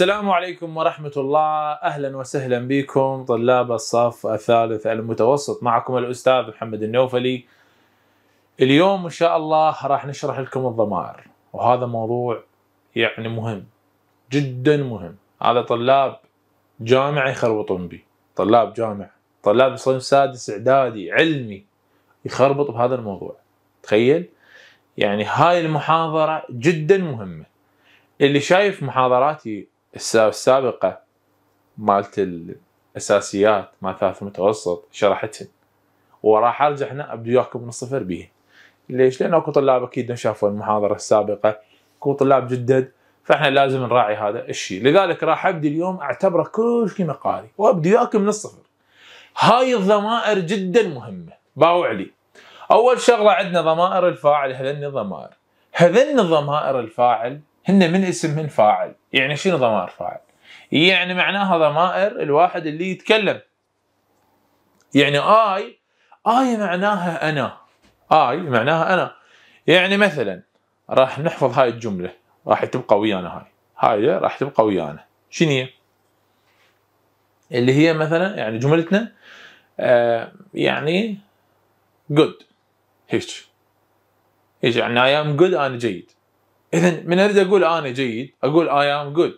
السلام عليكم ورحمة الله أهلا وسهلا بكم طلاب الصف الثالث المتوسط معكم الأستاذ محمد النوفلي اليوم إن شاء الله راح نشرح لكم الضمائر وهذا موضوع يعني مهم جدا مهم هذا طلاب جامعة يخربطون بي طلاب جامعة طلاب صف سادس إعدادي علمي يخربط بهذا الموضوع تخيل يعني هاي المحاضرة جدا مهمة اللي شايف محاضراتي السابقه مالت الاساسيات مال ثالث متوسط شرحتهن وراح ارجع هنا ابدي وياكم من الصفر بيهن ليش؟ لان اكو طلاب اكيد شافوا المحاضره السابقه اكو طلاب جدد فاحنا لازم نراعي هذا الشيء لذلك راح ابدي اليوم اعتبره كل شيء مقالي وابدي وياكم من الصفر هاي الضمائر جدا مهمه باو علي اول شغله عندنا ضمائر الفاعل هذن الضمائر هذن الضمائر الفاعل هن من اسمهن فاعل يعني شنو ضمائر فاعل؟ يعني معناها ضمائر الواحد اللي يتكلم يعني اي اي معناها انا اي معناها انا يعني مثلا راح نحفظ هاي الجمله راح تبقى ويانا هاي هاي راح تبقى ويانا شنو هي؟ اللي هي مثلا يعني جملتنا آه يعني جود هيك هيك يعني اي ام جود انا جيد اذا من اريد اقول انا جيد اقول اي ام جود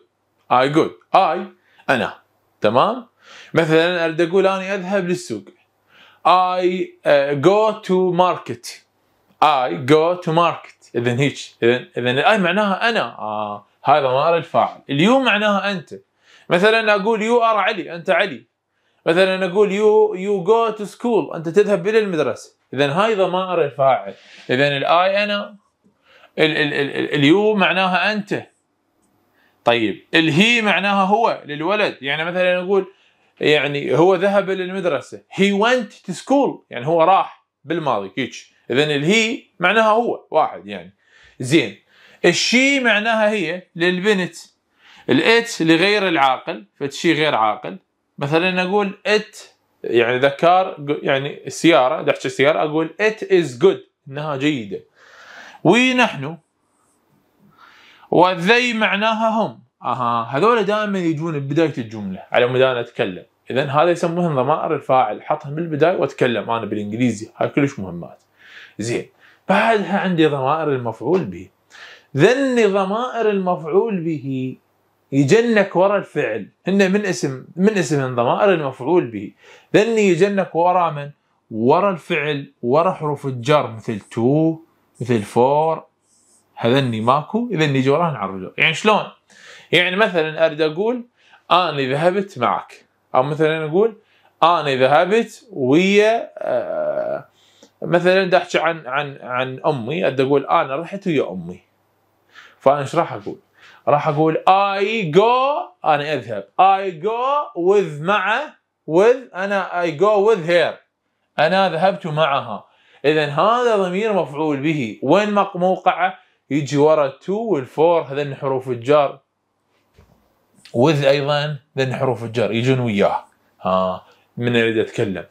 اي جود اي انا تمام مثلا اريد اقول انا اذهب للسوق اي جو تو ماركت اي جو تو ماركت اذا هيك اذا اذا اي معناها انا آه. هذا ما الفاعل اليو معناها انت مثلا اقول يو ار علي انت علي مثلا اقول يو يو جو تو سكول انت تذهب الى المدرسه اذا هاي ضمائر الفاعل اذا الاي انا ال ال ال ال اليو معناها انت طيب الهي معناها هو للولد يعني مثلا نقول يعني هو ذهب للمدرسه هي ونت تو سكول يعني هو راح بالماضي كيتش اذا الهي معناها هو واحد يعني زين الشي معناها هي للبنت الات لغير العاقل فتشي غير عاقل مثلا نقول ات يعني ذكار يعني السياره دحش السياره اقول ات از جود انها جيده ونحن والذي معناها هم اها هذول دائما يجون ببدايه الجمله على مود انا اتكلم اذا هذا يسمونه ضمائر الفاعل حطهم بالبدايه واتكلم انا بالانجليزي هاي كلش مهمات زين بعدها عندي ضمائر المفعول به ذني ضمائر المفعول به يجنك ورا الفعل هن من اسم من اسم ضمائر المفعول به ذني يجنك ورا من ورا الفعل ورا حروف الجر مثل تو مثل فور هذني ماكو اذا اني جوراه نعرجه يعني شلون؟ يعني مثلا اريد اقول انا ذهبت معك او مثلا اقول انا ذهبت ويا آه، مثلا احكي عن عن عن امي اريد اقول انا رحت ويا امي فانا ايش راح اقول؟ راح اقول اي جو انا اذهب اي جو وذ مع وذ انا اي جو وذ هير انا ذهبت معها اذا هذا ضمير مفعول به وين موقعه يجي ورا التو والفور هذين حروف الجر وذ ايضا ذن حروف الجر يجون وياه ها من اريد اتكلم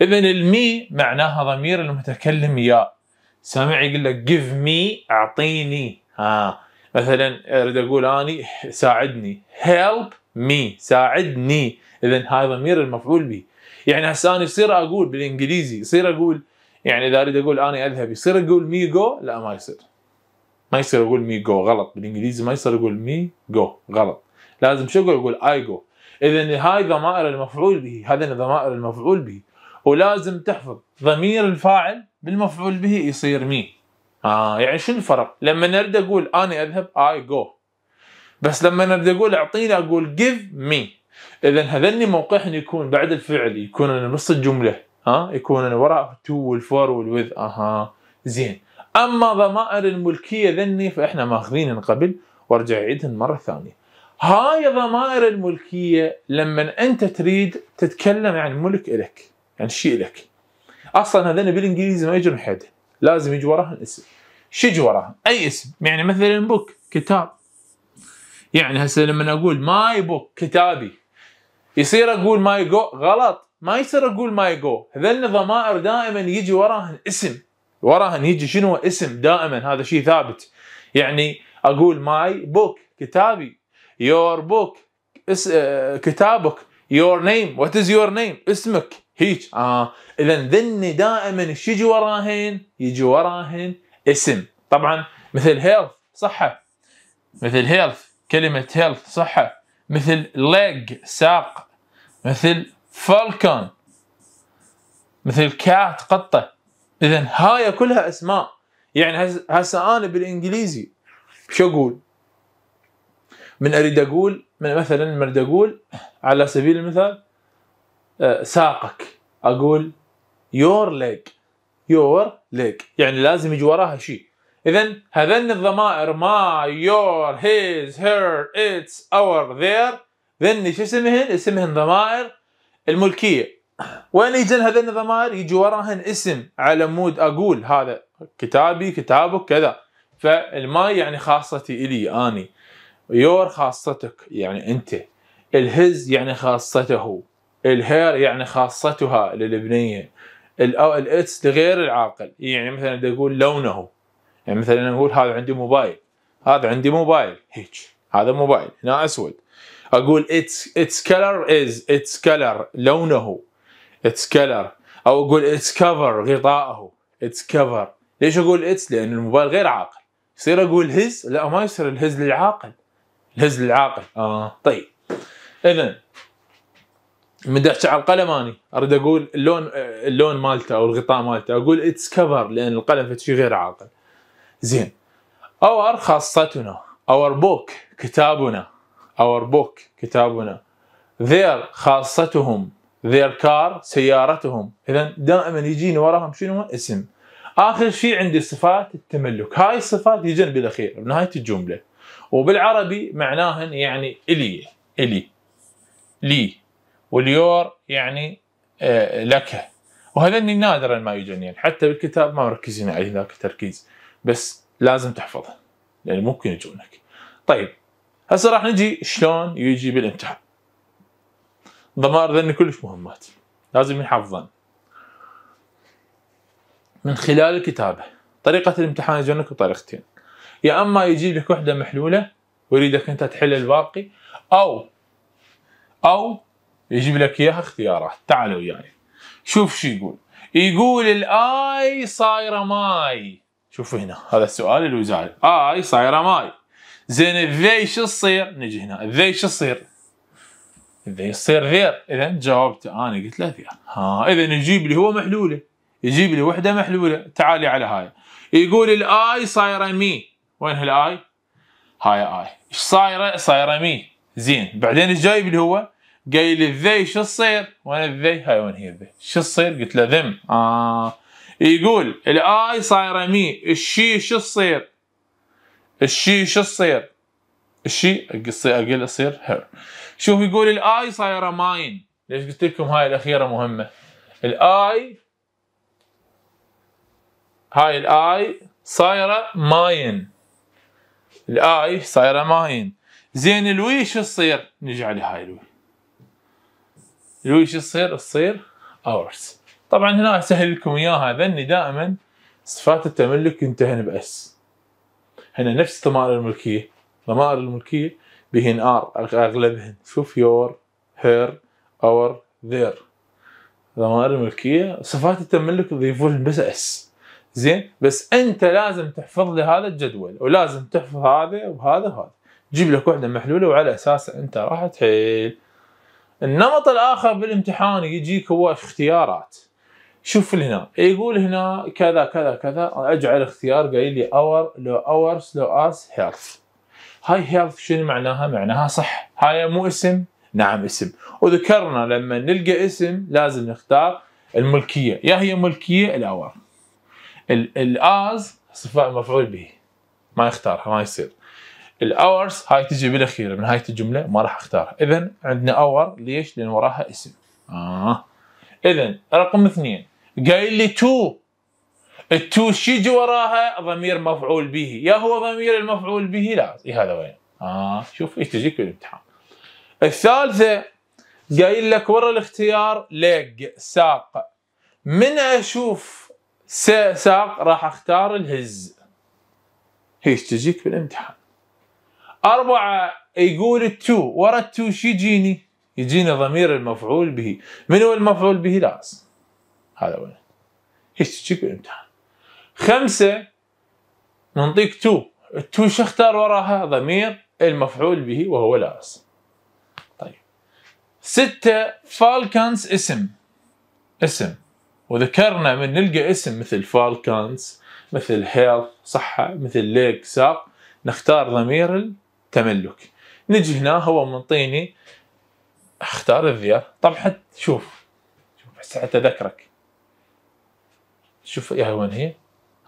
اذا المي معناها ضمير المتكلم يا سامع يقول لك جيف مي اعطيني ها مثلا اريد اقول اني ساعدني هيلب مي ساعدني اذا هاي ضمير المفعول به يعني هسه انا يصير اقول بالانجليزي يصير اقول يعني اذا اريد اقول انا اذهب يصير اقول مي جو لا ما يصير ما يصير اقول مي جو غلط بالانجليزي ما يصير اقول مي جو غلط لازم شو اقول اقول اي جو اذا هاي ضمائر المفعول به هذا ضمائر المفعول به ولازم تحفظ ضمير الفاعل بالمفعول به يصير مي اه يعني شو الفرق لما نرد اقول انا اذهب اي جو بس لما نرد اقول اعطيني اقول جيف مي اذا هذني موقعهم يكون بعد الفعل يكون نص الجمله ها يكون الوراء تو والفور والوذ اها زين اما ضمائر الملكيه ذني فاحنا ماخذين من قبل وارجع عيدهن مره ثانيه هاي ضمائر الملكيه لما انت تريد تتكلم عن ملك الك عن شيء لك اصلا هذين بالانجليزي ما يجون حد لازم يجي وراهن اسم شو يجي اي اسم يعني مثلا بوك كتاب يعني هسه لما اقول ماي بوك كتابي يصير اقول ماي جو غلط ما يصير اقول ماي جو هذول الضمائر دائما يجي وراهن اسم وراهن يجي شنو اسم دائما هذا شيء ثابت يعني اقول ماي بوك كتابي يور بوك اس... آه، كتابك يور نيم وات از يور نيم اسمك هيك اه اذا ذني دائما ايش يجي وراهن يجي وراهن اسم طبعا مثل هيلث صحه مثل هيلث كلمه هيلث صحه مثل ليج ساق مثل فالكون مثل كات قطة إذا هاي كلها أسماء يعني هسه أنا بالإنجليزي شو أقول؟ من أريد أقول من مثلا من أريد أقول على سبيل المثال آه، ساقك أقول يور ليج يور ليج يعني لازم يجي وراها شيء اذا هذن الضمائر ما يور هيز هير اتس اور ذير ذن شو اسمهن؟ اسمهن ضمائر الملكيه وين يجن هذا الضمائر يجي وراهن اسم على مود اقول هذا كتابي كتابك كذا فالماي يعني خاصتي الي اني يور خاصتك يعني انت الهز يعني خاصته الهير يعني خاصتها للبنيه الاتس لغير العاقل يعني مثلا بدي اقول لونه يعني مثلا نقول هذا عندي موبايل هذا عندي موبايل هيك هذا موبايل هنا اسود اقول its its color is its color لونه its color او اقول its cover غطائه its cover ليش اقول its لان الموبايل غير عاقل يصير اقول his لا ما يصير الهز للعاقل الهز للعاقل اه طيب اذا من دفع على القلم اني اريد اقول اللون اللون مالته او الغطاء مالته اقول its cover لان القلم شيء غير عاقل زين our خاصتنا our book كتابنا our book كتابنا their خاصتهم their car سيارتهم اذا دائما يجيني وراهم شنو اسم اخر شيء عندي صفات التملك هاي الصفات يجن بالاخير بنهايه الجمله وبالعربي معناهن يعني الي الي لي واليور يعني آه لك وهذين نادرا ما يجن يعني حتى بالكتاب ما مركزين عليه ذاك التركيز بس لازم تحفظه لان ممكن يجونك طيب هسه راح نجي شلون يجي بالامتحان ضمائر ذن كلش مهمات لازم يحفظن من خلال الكتابه طريقه الامتحان يجونك بطريقتين يا اما يجيب لك وحده محلوله ويريدك انت تحل الباقي او او يجيب لك اياها اختيارات تعال وياي يعني. شوف شو يقول يقول الاي صايره ماي شوفوا هنا هذا السؤال الوزاري اي صايره ماي زين الذي شو تصير؟ نجي هنا الذي شو تصير؟ الذي يصير ذير اذا جاوبت انا قلت له ذير ها اذا يجيب لي هو محلوله يجيب لي وحده محلوله تعالي على هاي يقول الاي صايره مي وين هالاي؟ هاي اي ايش صايره؟ صايره مي زين بعدين ايش جايب لي هو؟ قايل لي ذي شو تصير؟ وين الذي؟ هاي وين هي الذي؟ شو تصير؟ قلت له ذم اه يقول الاي صايره مي الشي شو تصير؟ الشي شو تصير؟ الشي اقل يصير هير شوف يقول الاي صايره ماين ليش قلت لكم هاي الاخيره مهمه الاي هاي الاي صايره ماين الاي صايره ماين زين الوي شو تصير؟ نجي على هاي الوي الوي شو تصير؟ تصير اورس طبعا هنا اسهل لكم اياها ذني دائما صفات التملك ينتهن باس هنا نفس ضمائر الملكيه ضمائر الملكيه بهن ار اغلبهن شوف يور هير اور ذير ضمائر الملكيه صفات التملك يضيفون بس اس زين بس انت لازم تحفظ لي هذا الجدول ولازم تحفظ هذا وهذا وهذا جيب لك وحده محلوله وعلى اساسها انت راح تحل النمط الاخر بالامتحان يجيك هو اختيارات شوف هنا يقول هنا كذا كذا كذا اجعل اختيار قايل لي اور لو اورس لو اس هيلث هاي هيلث شنو معناها؟ معناها صح هاي مو اسم نعم اسم وذكرنا لما نلقى اسم لازم نختار الملكيه يا هي ملكيه الاور الاز صفاء مفعول به ما يختارها ما يصير الاورز هاي تجي بالاخير من هاي الجمله ما راح اختارها اذا عندنا اور ليش؟ لان وراها اسم اه اذا رقم اثنين قايل لي تو التو شي يجي وراها ضمير مفعول به يا هو ضمير المفعول به لا إيه هذا وين اه شوف ايش تجيك بالامتحان الثالثه قايل لك ورا الاختيار ليج ساق من اشوف ساق راح اختار الهز ايش تجيك بالامتحان أربعة يقول التو ورا التو شي يجيني يجيني ضمير المفعول به من هو المفعول به لاس هذا وين تشيك امتحان خمسة نعطيك تو التو شو اختار وراها ضمير المفعول به وهو اصل طيب ستة فالكانز اسم اسم وذكرنا من نلقى اسم مثل فالكانز مثل هيلث صحة مثل ليك ساق نختار ضمير التملك نجي هنا هو منطيني اختار الذيار طب حتى شوف شوف حتى اذكرك شوف يا وين هي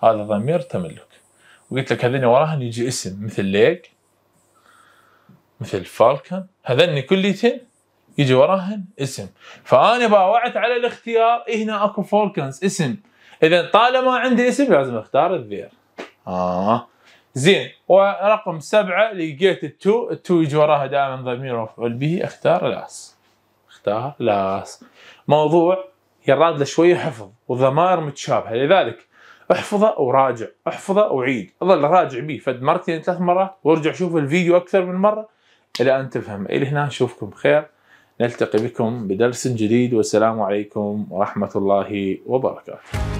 هذا ضمير تملك وقلت لك هذني وراهن يجي اسم مثل ليج مثل فالكن هذني كليتين يجي وراهن اسم فانا باوعت على الاختيار هنا اكو فولكنز اسم اذا طالما عندي اسم لازم اختار الذير اه زين ورقم سبعه لقيت التو التو يجي وراها دائما ضمير مفعول به اختار لاس اختار لاس موضوع يراد له شويه حفظ وضمائر متشابهه لذلك احفظه وراجع احفظه وعيد اظل راجع به فد مرتين ثلاث مرات وارجع شوف الفيديو اكثر من مره الى ان تفهم الى هنا نشوفكم بخير نلتقي بكم بدرس جديد والسلام عليكم ورحمه الله وبركاته